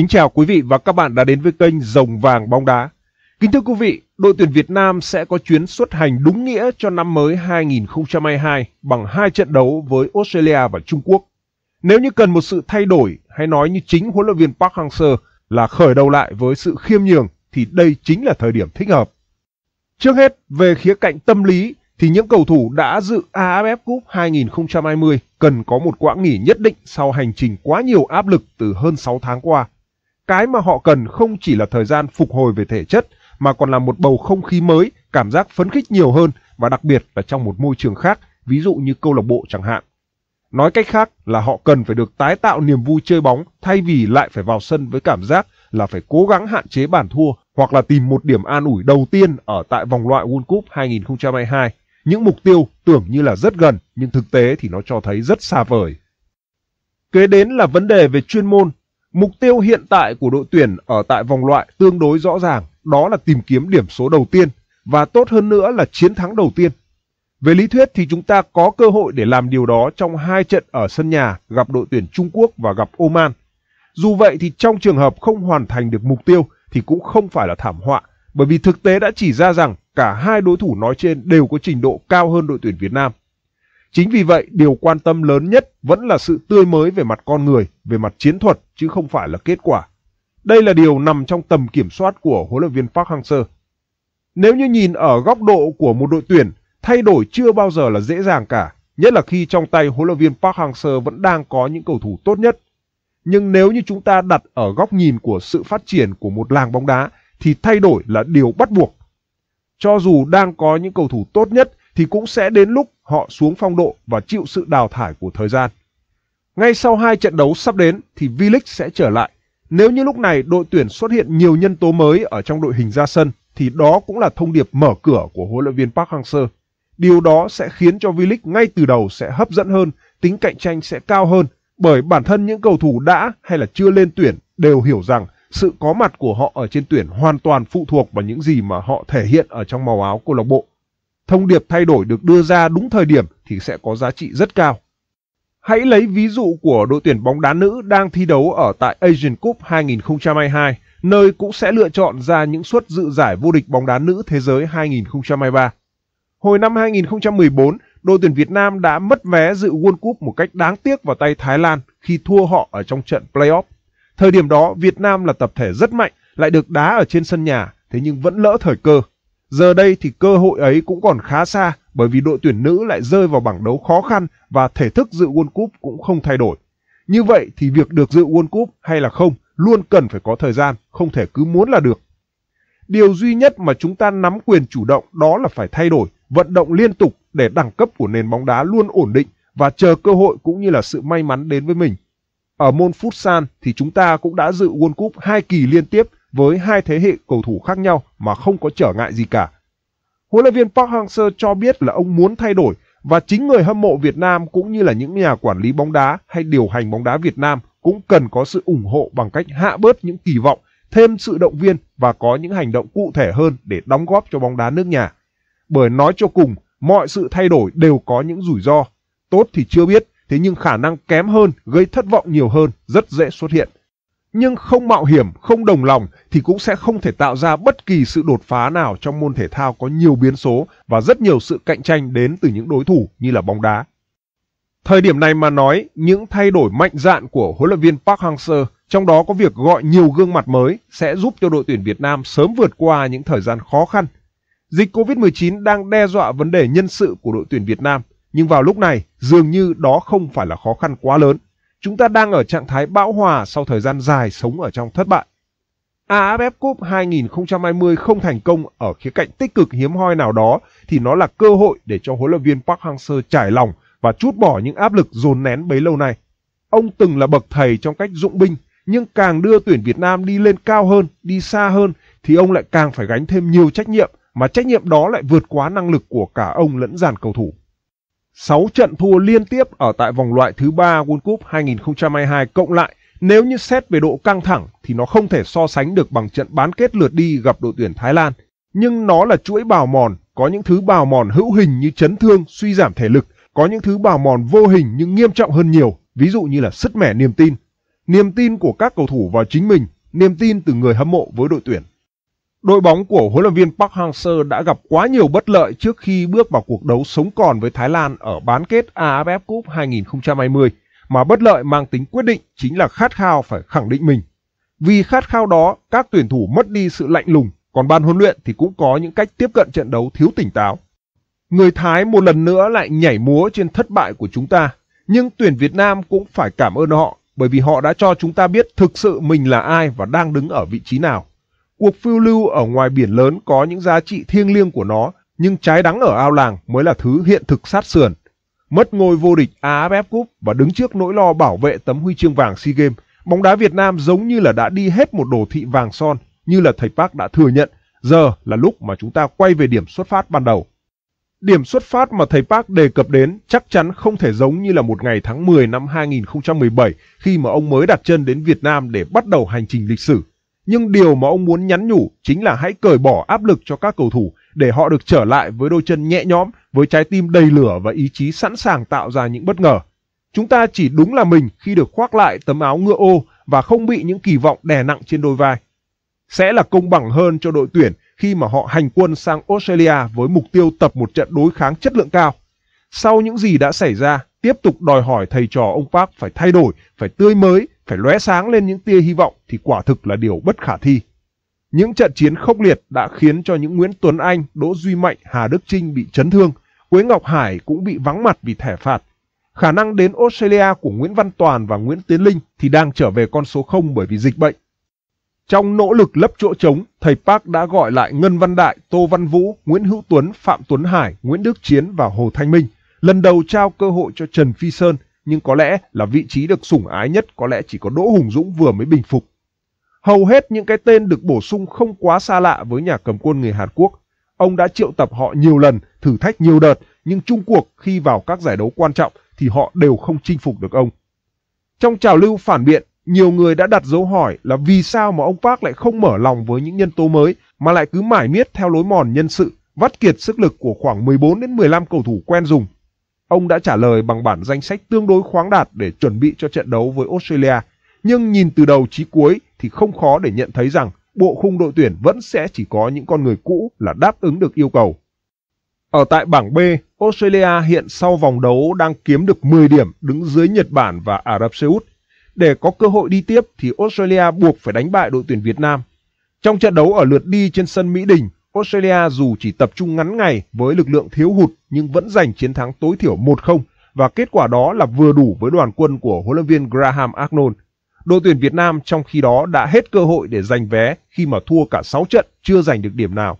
Kính chào quý vị và các bạn đã đến với kênh Rồng Vàng Bóng Đá. Kính thưa quý vị, đội tuyển Việt Nam sẽ có chuyến xuất hành đúng nghĩa cho năm mới 2022 bằng hai trận đấu với Australia và Trung Quốc. Nếu như cần một sự thay đổi hay nói như chính huấn luyện viên Park Hang-seo là khởi đầu lại với sự khiêm nhường thì đây chính là thời điểm thích hợp. Trước hết, về khía cạnh tâm lý thì những cầu thủ đã dự AFF Cup 2020 cần có một quãng nghỉ nhất định sau hành trình quá nhiều áp lực từ hơn 6 tháng qua – cái mà họ cần không chỉ là thời gian phục hồi về thể chất mà còn là một bầu không khí mới, cảm giác phấn khích nhiều hơn và đặc biệt là trong một môi trường khác, ví dụ như câu lạc bộ chẳng hạn. Nói cách khác là họ cần phải được tái tạo niềm vui chơi bóng thay vì lại phải vào sân với cảm giác là phải cố gắng hạn chế bản thua hoặc là tìm một điểm an ủi đầu tiên ở tại vòng loại World Cup 2022. Những mục tiêu tưởng như là rất gần nhưng thực tế thì nó cho thấy rất xa vời. Kế đến là vấn đề về chuyên môn Mục tiêu hiện tại của đội tuyển ở tại vòng loại tương đối rõ ràng, đó là tìm kiếm điểm số đầu tiên và tốt hơn nữa là chiến thắng đầu tiên. Về lý thuyết thì chúng ta có cơ hội để làm điều đó trong hai trận ở sân nhà gặp đội tuyển Trung Quốc và gặp Oman. Dù vậy thì trong trường hợp không hoàn thành được mục tiêu thì cũng không phải là thảm họa, bởi vì thực tế đã chỉ ra rằng cả hai đối thủ nói trên đều có trình độ cao hơn đội tuyển Việt Nam. Chính vì vậy, điều quan tâm lớn nhất vẫn là sự tươi mới về mặt con người, về mặt chiến thuật, chứ không phải là kết quả. Đây là điều nằm trong tầm kiểm soát của huấn luyện viên Park Hang-seo. Nếu như nhìn ở góc độ của một đội tuyển, thay đổi chưa bao giờ là dễ dàng cả, nhất là khi trong tay huấn luyện viên Park Hang-seo vẫn đang có những cầu thủ tốt nhất. Nhưng nếu như chúng ta đặt ở góc nhìn của sự phát triển của một làng bóng đá thì thay đổi là điều bắt buộc. Cho dù đang có những cầu thủ tốt nhất thì cũng sẽ đến lúc họ xuống phong độ và chịu sự đào thải của thời gian. Ngay sau hai trận đấu sắp đến thì V-League sẽ trở lại. Nếu như lúc này đội tuyển xuất hiện nhiều nhân tố mới ở trong đội hình ra sân thì đó cũng là thông điệp mở cửa của huấn luyện viên Park Hang-seo. Điều đó sẽ khiến cho V-League ngay từ đầu sẽ hấp dẫn hơn, tính cạnh tranh sẽ cao hơn bởi bản thân những cầu thủ đã hay là chưa lên tuyển đều hiểu rằng sự có mặt của họ ở trên tuyển hoàn toàn phụ thuộc vào những gì mà họ thể hiện ở trong màu áo câu lạc bộ thông điệp thay đổi được đưa ra đúng thời điểm thì sẽ có giá trị rất cao. Hãy lấy ví dụ của đội tuyển bóng đá nữ đang thi đấu ở tại Asian Cup 2022, nơi cũng sẽ lựa chọn ra những suất dự giải vô địch bóng đá nữ thế giới 2023. Hồi năm 2014, đội tuyển Việt Nam đã mất vé dự World Cup một cách đáng tiếc vào tay Thái Lan khi thua họ ở trong trận playoff. Thời điểm đó, Việt Nam là tập thể rất mạnh, lại được đá ở trên sân nhà, thế nhưng vẫn lỡ thời cơ. Giờ đây thì cơ hội ấy cũng còn khá xa bởi vì đội tuyển nữ lại rơi vào bảng đấu khó khăn và thể thức dự World Cup cũng không thay đổi. Như vậy thì việc được dự World Cup hay là không luôn cần phải có thời gian, không thể cứ muốn là được. Điều duy nhất mà chúng ta nắm quyền chủ động đó là phải thay đổi, vận động liên tục để đẳng cấp của nền bóng đá luôn ổn định và chờ cơ hội cũng như là sự may mắn đến với mình. Ở môn futsal thì chúng ta cũng đã dự World Cup hai kỳ liên tiếp với hai thế hệ cầu thủ khác nhau mà không có trở ngại gì cả. Huấn luyện viên Park Hang-seo cho biết là ông muốn thay đổi và chính người hâm mộ Việt Nam cũng như là những nhà quản lý bóng đá hay điều hành bóng đá Việt Nam cũng cần có sự ủng hộ bằng cách hạ bớt những kỳ vọng, thêm sự động viên và có những hành động cụ thể hơn để đóng góp cho bóng đá nước nhà. Bởi nói cho cùng, mọi sự thay đổi đều có những rủi ro. Tốt thì chưa biết, thế nhưng khả năng kém hơn, gây thất vọng nhiều hơn rất dễ xuất hiện nhưng không mạo hiểm, không đồng lòng thì cũng sẽ không thể tạo ra bất kỳ sự đột phá nào trong môn thể thao có nhiều biến số và rất nhiều sự cạnh tranh đến từ những đối thủ như là bóng đá. Thời điểm này mà nói, những thay đổi mạnh dạn của huấn luyện viên Park Hang-seo, trong đó có việc gọi nhiều gương mặt mới sẽ giúp cho đội tuyển Việt Nam sớm vượt qua những thời gian khó khăn. Dịch Covid-19 đang đe dọa vấn đề nhân sự của đội tuyển Việt Nam, nhưng vào lúc này dường như đó không phải là khó khăn quá lớn. Chúng ta đang ở trạng thái bão hòa sau thời gian dài sống ở trong thất bại. AFF Cup 2020 không thành công ở khía cạnh tích cực hiếm hoi nào đó thì nó là cơ hội để cho huấn luyện viên Park Hang-seo trải lòng và chút bỏ những áp lực dồn nén bấy lâu nay. Ông từng là bậc thầy trong cách dụng binh, nhưng càng đưa tuyển Việt Nam đi lên cao hơn, đi xa hơn thì ông lại càng phải gánh thêm nhiều trách nhiệm mà trách nhiệm đó lại vượt quá năng lực của cả ông lẫn dàn cầu thủ. 6 trận thua liên tiếp ở tại vòng loại thứ ba World Cup 2022 cộng lại nếu như xét về độ căng thẳng thì nó không thể so sánh được bằng trận bán kết lượt đi gặp đội tuyển Thái Lan. Nhưng nó là chuỗi bào mòn, có những thứ bào mòn hữu hình như chấn thương, suy giảm thể lực, có những thứ bào mòn vô hình nhưng nghiêm trọng hơn nhiều, ví dụ như là sứt mẻ niềm tin. Niềm tin của các cầu thủ vào chính mình, niềm tin từ người hâm mộ với đội tuyển đội bóng của huấn luyện viên Park Hang-seo đã gặp quá nhiều bất lợi trước khi bước vào cuộc đấu sống còn với Thái Lan ở bán kết AFF Cup 2020 mà bất lợi mang tính quyết định chính là khát khao phải khẳng định mình. Vì khát khao đó, các tuyển thủ mất đi sự lạnh lùng, còn ban huấn luyện thì cũng có những cách tiếp cận trận đấu thiếu tỉnh táo. Người Thái một lần nữa lại nhảy múa trên thất bại của chúng ta, nhưng tuyển Việt Nam cũng phải cảm ơn họ bởi vì họ đã cho chúng ta biết thực sự mình là ai và đang đứng ở vị trí nào. Cuộc phiêu lưu ở ngoài biển lớn có những giá trị thiêng liêng của nó, nhưng trái đắng ở ao làng mới là thứ hiện thực sát sườn. Mất ngôi vô địch AFF Cup và đứng trước nỗi lo bảo vệ tấm huy chương vàng SEA Games, bóng đá Việt Nam giống như là đã đi hết một đồ thị vàng son, như là thầy Park đã thừa nhận, giờ là lúc mà chúng ta quay về điểm xuất phát ban đầu. Điểm xuất phát mà thầy Park đề cập đến chắc chắn không thể giống như là một ngày tháng 10 năm 2017 khi mà ông mới đặt chân đến Việt Nam để bắt đầu hành trình lịch sử. Nhưng điều mà ông muốn nhắn nhủ chính là hãy cởi bỏ áp lực cho các cầu thủ để họ được trở lại với đôi chân nhẹ nhõm, với trái tim đầy lửa và ý chí sẵn sàng tạo ra những bất ngờ. Chúng ta chỉ đúng là mình khi được khoác lại tấm áo ngựa ô và không bị những kỳ vọng đè nặng trên đôi vai. Sẽ là công bằng hơn cho đội tuyển khi mà họ hành quân sang Australia với mục tiêu tập một trận đối kháng chất lượng cao. Sau những gì đã xảy ra, tiếp tục đòi hỏi thầy trò ông Park phải thay đổi, phải tươi mới phải lóe sáng lên những tia hy vọng thì quả thực là điều bất khả thi. Những trận chiến khốc liệt đã khiến cho những Nguyễn Tuấn Anh, Đỗ Duy Mạnh, Hà Đức Trinh bị chấn thương, Quế Ngọc Hải cũng bị vắng mặt vì thẻ phạt. Khả năng đến Australia của Nguyễn Văn Toàn và Nguyễn Tiến Linh thì đang trở về con số 0 bởi vì dịch bệnh. Trong nỗ lực lấp chỗ trống, thầy Park đã gọi lại Ngân Văn Đại, Tô Văn Vũ, Nguyễn Hữu Tuấn, Phạm Tuấn Hải, Nguyễn Đức Chiến và Hồ Thanh Minh, lần đầu trao cơ hội cho Trần Phi Sơn – nhưng có lẽ là vị trí được sủng ái nhất có lẽ chỉ có Đỗ Hùng Dũng vừa mới bình phục. Hầu hết những cái tên được bổ sung không quá xa lạ với nhà cầm quân người Hàn Quốc. Ông đã triệu tập họ nhiều lần, thử thách nhiều đợt, nhưng chung cuộc khi vào các giải đấu quan trọng thì họ đều không chinh phục được ông. Trong trào lưu phản biện, nhiều người đã đặt dấu hỏi là vì sao mà ông Park lại không mở lòng với những nhân tố mới mà lại cứ mải miết theo lối mòn nhân sự, vắt kiệt sức lực của khoảng 14 đến 15 cầu thủ quen dùng Ông đã trả lời bằng bản danh sách tương đối khoáng đạt để chuẩn bị cho trận đấu với Australia, nhưng nhìn từ đầu chí cuối thì không khó để nhận thấy rằng bộ khung đội tuyển vẫn sẽ chỉ có những con người cũ là đáp ứng được yêu cầu. Ở tại bảng B, Australia hiện sau vòng đấu đang kiếm được 10 điểm đứng dưới Nhật Bản và Ả Rập Xê Út. Để có cơ hội đi tiếp thì Australia buộc phải đánh bại đội tuyển Việt Nam. Trong trận đấu ở lượt đi trên sân Mỹ Đình, Australia dù chỉ tập trung ngắn ngày với lực lượng thiếu hụt nhưng vẫn giành chiến thắng tối thiểu 1-0 và kết quả đó là vừa đủ với đoàn quân của huấn luyện viên Graham Arnold. Đội tuyển Việt Nam trong khi đó đã hết cơ hội để giành vé khi mà thua cả 6 trận chưa giành được điểm nào.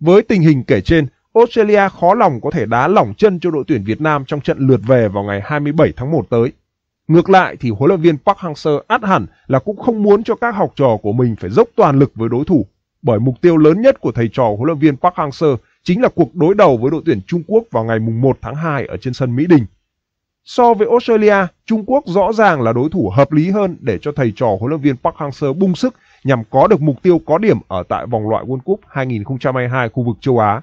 Với tình hình kể trên, Australia khó lòng có thể đá lỏng chân cho đội tuyển Việt Nam trong trận lượt về vào ngày 27 tháng 1 tới. Ngược lại thì huấn luyện viên Park Hang-seo át hẳn là cũng không muốn cho các học trò của mình phải dốc toàn lực với đối thủ bởi mục tiêu lớn nhất của thầy trò huấn luyện viên Park Hang-seo chính là cuộc đối đầu với đội tuyển Trung Quốc vào ngày 1 tháng 2 ở trên sân Mỹ Đình. So với Australia, Trung Quốc rõ ràng là đối thủ hợp lý hơn để cho thầy trò huấn luyện viên Park Hang-seo bung sức nhằm có được mục tiêu có điểm ở tại vòng loại World Cup 2022 khu vực châu Á.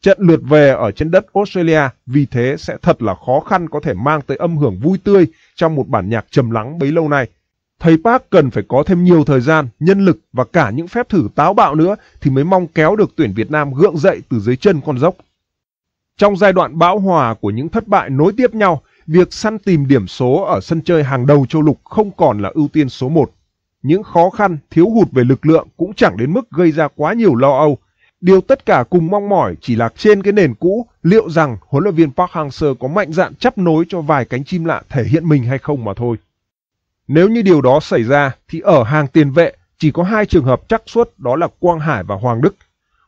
Trận lượt về ở trên đất Australia vì thế sẽ thật là khó khăn có thể mang tới âm hưởng vui tươi trong một bản nhạc trầm lắng bấy lâu nay Thầy Park cần phải có thêm nhiều thời gian, nhân lực và cả những phép thử táo bạo nữa thì mới mong kéo được tuyển Việt Nam gượng dậy từ dưới chân con dốc. Trong giai đoạn bão hòa của những thất bại nối tiếp nhau, việc săn tìm điểm số ở sân chơi hàng đầu châu lục không còn là ưu tiên số một. Những khó khăn, thiếu hụt về lực lượng cũng chẳng đến mức gây ra quá nhiều lo âu. Điều tất cả cùng mong mỏi chỉ là trên cái nền cũ, liệu rằng huấn luyện viên Park Hang-seo có mạnh dạn chấp nối cho vài cánh chim lạ thể hiện mình hay không mà thôi. Nếu như điều đó xảy ra thì ở hàng tiền vệ chỉ có hai trường hợp chắc suất đó là Quang Hải và Hoàng Đức.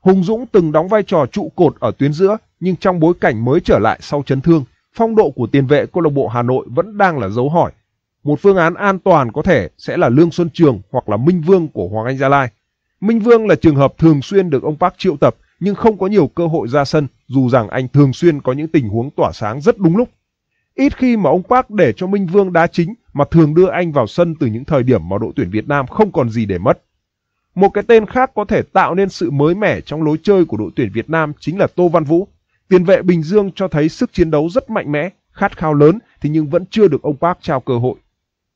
Hùng Dũng từng đóng vai trò trụ cột ở tuyến giữa nhưng trong bối cảnh mới trở lại sau chấn thương, phong độ của tiền vệ câu lạc bộ Hà Nội vẫn đang là dấu hỏi. Một phương án an toàn có thể sẽ là Lương Xuân Trường hoặc là Minh Vương của Hoàng Anh Gia Lai. Minh Vương là trường hợp thường xuyên được ông Park triệu tập nhưng không có nhiều cơ hội ra sân dù rằng anh thường xuyên có những tình huống tỏa sáng rất đúng lúc. Ít khi mà ông Park để cho Minh Vương đá chính mà thường đưa anh vào sân từ những thời điểm mà đội tuyển Việt Nam không còn gì để mất. Một cái tên khác có thể tạo nên sự mới mẻ trong lối chơi của đội tuyển Việt Nam chính là Tô Văn Vũ. Tiền vệ Bình Dương cho thấy sức chiến đấu rất mạnh mẽ, khát khao lớn thì nhưng vẫn chưa được ông Park trao cơ hội.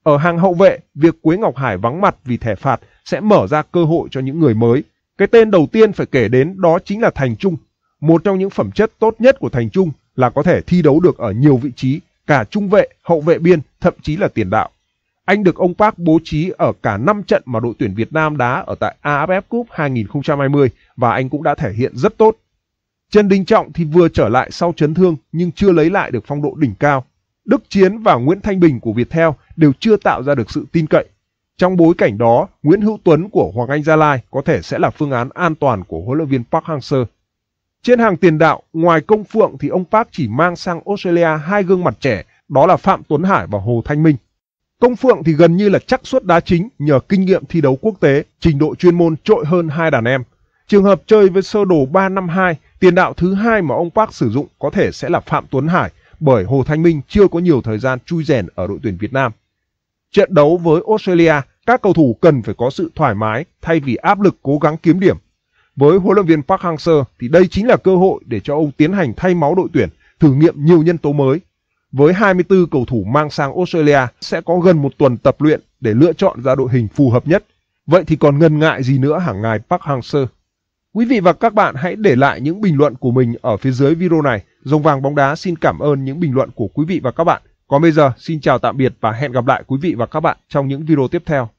Ở hàng hậu vệ, việc Quế Ngọc Hải vắng mặt vì thẻ phạt sẽ mở ra cơ hội cho những người mới. Cái tên đầu tiên phải kể đến đó chính là Thành Trung. Một trong những phẩm chất tốt nhất của Thành Trung là có thể thi đấu được ở nhiều vị trí, cả trung vệ, hậu vệ biên, thậm chí là tiền đạo. Anh được ông Park bố trí ở cả 5 trận mà đội tuyển Việt Nam đá ở tại AFF Cup 2020 và anh cũng đã thể hiện rất tốt. Trần Đình Trọng thì vừa trở lại sau chấn thương nhưng chưa lấy lại được phong độ đỉnh cao. Đức Chiến và Nguyễn Thanh Bình của Viettel đều chưa tạo ra được sự tin cậy. Trong bối cảnh đó, Nguyễn Hữu Tuấn của Hoàng Anh Gia Lai có thể sẽ là phương án an toàn của huấn luyện viên Park Hang-seo. Trên hàng tiền đạo, ngoài công phượng thì ông Park chỉ mang sang Australia hai gương mặt trẻ, đó là Phạm Tuấn Hải và Hồ Thanh Minh. Công Phượng thì gần như là chắc suất đá chính nhờ kinh nghiệm thi đấu quốc tế, trình độ chuyên môn trội hơn hai đàn em. Trường hợp chơi với sơ đồ 352, tiền đạo thứ hai mà ông Park sử dụng có thể sẽ là Phạm Tuấn Hải bởi Hồ Thanh Minh chưa có nhiều thời gian chui rèn ở đội tuyển Việt Nam. Trận đấu với Australia, các cầu thủ cần phải có sự thoải mái thay vì áp lực cố gắng kiếm điểm. Với huấn luyện viên Park Hang-seo thì đây chính là cơ hội để cho ông tiến hành thay máu đội tuyển, thử nghiệm nhiều nhân tố mới. Với 24 cầu thủ mang sang Australia sẽ có gần một tuần tập luyện để lựa chọn ra đội hình phù hợp nhất. Vậy thì còn ngần ngại gì nữa hàng ngày Park Hang-seo? Quý vị và các bạn hãy để lại những bình luận của mình ở phía dưới video này. Rồng vàng bóng đá xin cảm ơn những bình luận của quý vị và các bạn. Còn bây giờ, xin chào tạm biệt và hẹn gặp lại quý vị và các bạn trong những video tiếp theo.